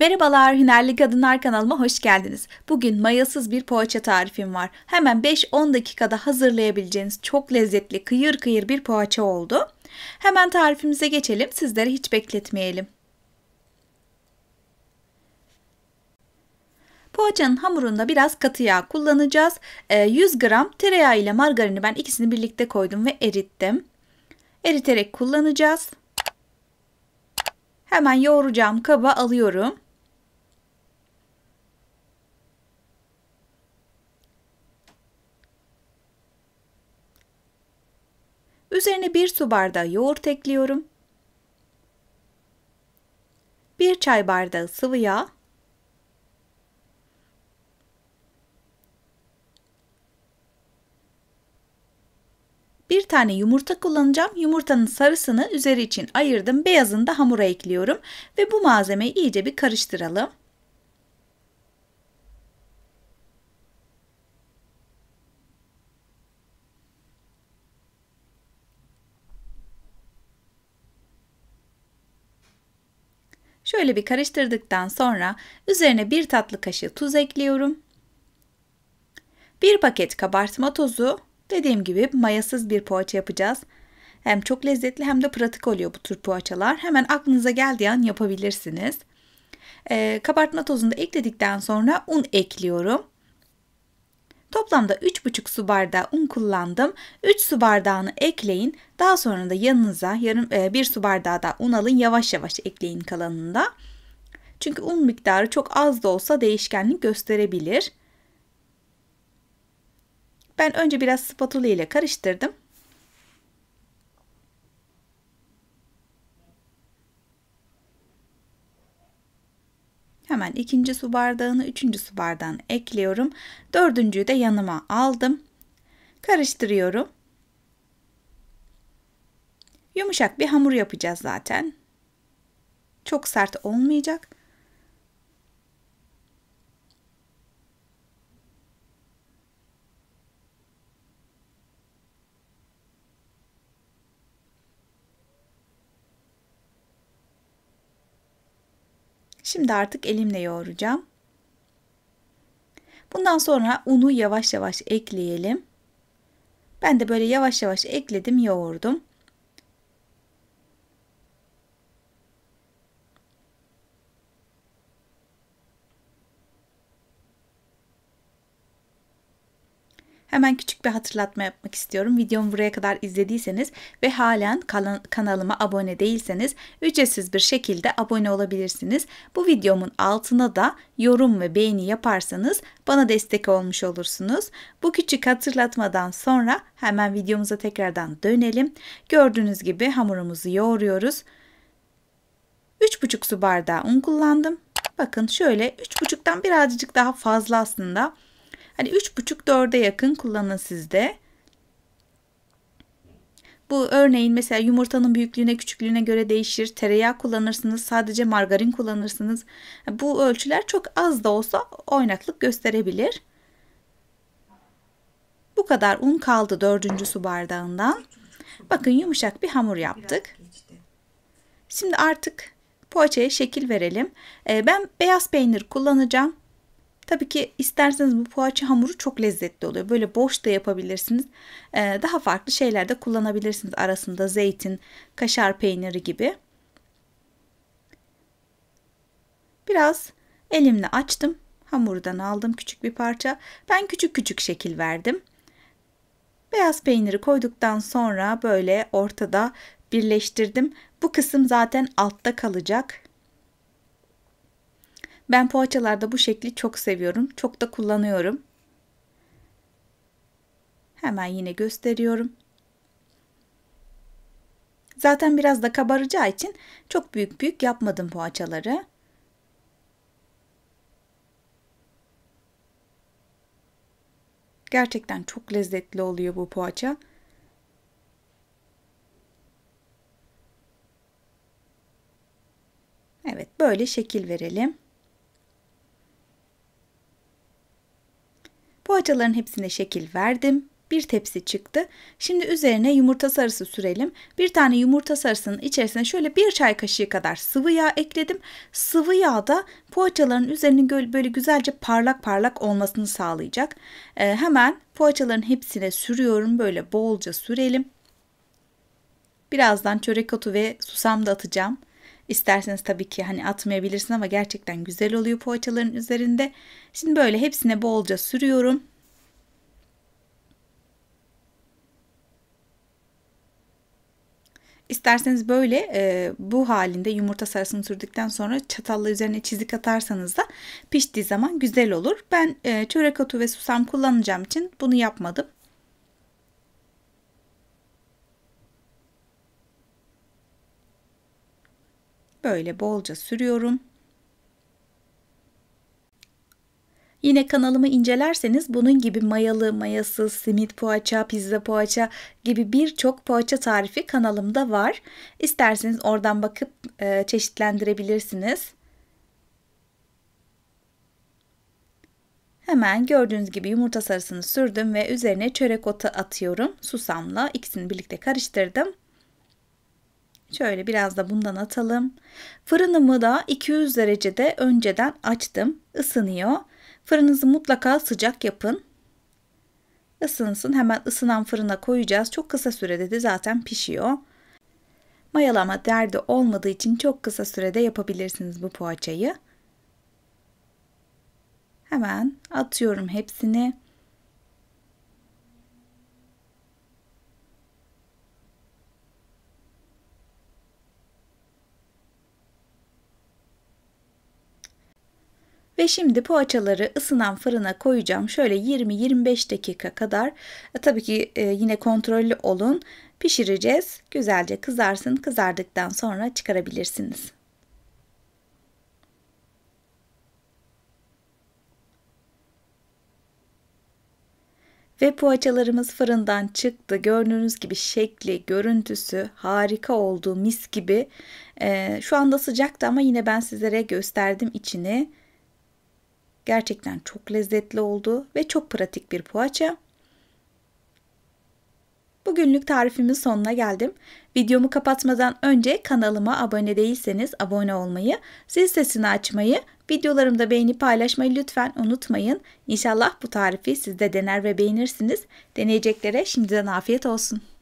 Merhabalar Hünerli Kadınlar kanalıma hoş geldiniz. Bugün mayasız bir poğaça tarifim var. Hemen 5-10 dakikada hazırlayabileceğiniz çok lezzetli kıyır kıyır bir poğaça oldu. Hemen tarifimize geçelim sizleri hiç bekletmeyelim. Poğaçanın hamurunda biraz katı yağ kullanacağız. 100 ee, gram tereyağı ile margarini ben ikisini birlikte koydum ve erittim. Eriterek kullanacağız. Hemen yoğuracağım kaba alıyorum. Üzerine bir su bardağı yoğurt ekliyorum. bir çay bardağı sıvı yağ. Bir tane yumurta kullanacağım. Yumurtanın sarısını üzeri için ayırdım. Beyazını da hamura ekliyorum. Ve bu malzemeyi iyice bir karıştıralım. Şöyle bir karıştırdıktan sonra üzerine bir tatlı kaşığı tuz ekliyorum. Bir paket kabartma tozu. Dediğim gibi mayasız bir poğaça yapacağız. Hem çok lezzetli hem de pratik oluyor bu tür poğaçalar. Hemen aklınıza geldiği an yapabilirsiniz. Ee, kabartma tozunu da ekledikten sonra un ekliyorum. Toplamda 3,5 su bardağı un kullandım. 3 su bardağını ekleyin. Daha sonra da yanınıza yarım, 1 e, su bardağı da un alın. Yavaş yavaş ekleyin kalanında. Çünkü un miktarı çok az da olsa değişkenlik gösterebilir. Ben önce biraz spatula ile karıştırdım. hemen ikinci su bardağını üçüncü su bardağını ekliyorum. Dördüncüyü de yanıma aldım. Karıştırıyorum. Yumuşak bir hamur yapacağız zaten. Çok sert olmayacak. Şimdi artık elimle yoğuracağım. Bundan sonra unu yavaş yavaş ekleyelim. Ben de böyle yavaş yavaş ekledim, yoğurdum. Hemen küçük bir hatırlatma yapmak istiyorum. Videomu buraya kadar izlediyseniz ve halen kanalıma abone değilseniz ücretsiz bir şekilde abone olabilirsiniz. Bu videomun altına da yorum ve beğeni yaparsanız bana destek olmuş olursunuz. Bu küçük hatırlatmadan sonra hemen videomuza tekrardan dönelim. Gördüğünüz gibi hamurumuzu yoğuruyoruz. 3,5 su bardağı un kullandım. Bakın şöyle 3,5'tan birazcık daha fazla aslında. Hani 3,5-4'e yakın kullanın sizde. Bu örneğin mesela yumurtanın büyüklüğüne küçüklüğüne göre değişir. Tereyağı kullanırsınız, sadece margarin kullanırsınız. Bu ölçüler çok az da olsa oynaklık gösterebilir. Bu kadar un kaldı dördüncü su bardağından. Bakın yumuşak bir hamur yaptık. Şimdi artık poğaçaya şekil verelim. Ee, ben beyaz peynir kullanacağım. Tabii ki isterseniz bu poğaça hamuru çok lezzetli oluyor. Böyle boş da yapabilirsiniz. Ee, daha farklı şeyler de kullanabilirsiniz. Arasında zeytin, kaşar peyniri gibi. Biraz elimle açtım. Hamurdan aldım küçük bir parça. Ben küçük küçük şekil verdim. Beyaz peyniri koyduktan sonra böyle ortada birleştirdim. Bu kısım zaten altta kalacak. Ben poğaçalarda bu şekli çok seviyorum. Çok da kullanıyorum. Hemen yine gösteriyorum. Zaten biraz da kabaracağı için çok büyük büyük yapmadım poğaçaları. Gerçekten çok lezzetli oluyor bu poğaça. Evet böyle şekil verelim. Poğaçaların hepsine şekil verdim. Bir tepsi çıktı. Şimdi üzerine yumurta sarısı sürelim. Bir tane yumurta sarısının içerisine şöyle bir çay kaşığı kadar sıvı yağ ekledim. Sıvı yağ da poğaçaların üzerinin böyle güzelce parlak parlak olmasını sağlayacak. Ee, hemen poğaçaların hepsine sürüyorum. Böyle bolca sürelim. Birazdan çörek otu ve susam da atacağım. İsterseniz tabii ki hani atmayabilirsin ama gerçekten güzel oluyor poğaçaların üzerinde. Şimdi böyle hepsine bolca sürüyorum. İsterseniz böyle e, bu halinde yumurta sarısını sürdükten sonra çatalla üzerine çizik atarsanız da piştiği zaman güzel olur. Ben e, çörek otu ve susam kullanacağım için bunu yapmadım. böyle bolca sürüyorum. Yine kanalımı incelerseniz bunun gibi mayalı, mayasız, simit poğaça, pizza poğaça gibi birçok poğaça tarifi kanalımda var. İsterseniz oradan bakıp e, çeşitlendirebilirsiniz. Hemen gördüğünüz gibi yumurta sarısını sürdüm ve üzerine çörek otu atıyorum. Susamla ikisini birlikte karıştırdım. Şöyle biraz da bundan atalım. Fırınımı da 200 derecede önceden açtım. Isınıyor. Fırınızı mutlaka sıcak yapın. Isınsın. Hemen ısınan fırına koyacağız. Çok kısa sürede de zaten pişiyor. Mayalama derdi olmadığı için çok kısa sürede yapabilirsiniz bu poğaçayı. Hemen atıyorum hepsini. şimdi poğaçaları ısınan fırına koyacağım. Şöyle 20-25 dakika kadar. E, tabii ki e, yine kontrollü olun. Pişireceğiz. Güzelce kızarsın. Kızardıktan sonra çıkarabilirsiniz. Ve poğaçalarımız fırından çıktı. Gördüğünüz gibi şekli, görüntüsü harika oldu. Mis gibi. Ee, şu anda sıcaktı ama yine ben sizlere gösterdim içini. Gerçekten çok lezzetli oldu ve çok pratik bir poğaça. Bugünlük tarifimin sonuna geldim. Videomu kapatmadan önce kanalıma abone değilseniz abone olmayı, zil sesini açmayı, videolarımda beğeni paylaşmayı lütfen unutmayın. İnşallah bu tarifi siz de dener ve beğenirsiniz. Deneyeceklere şimdiden afiyet olsun.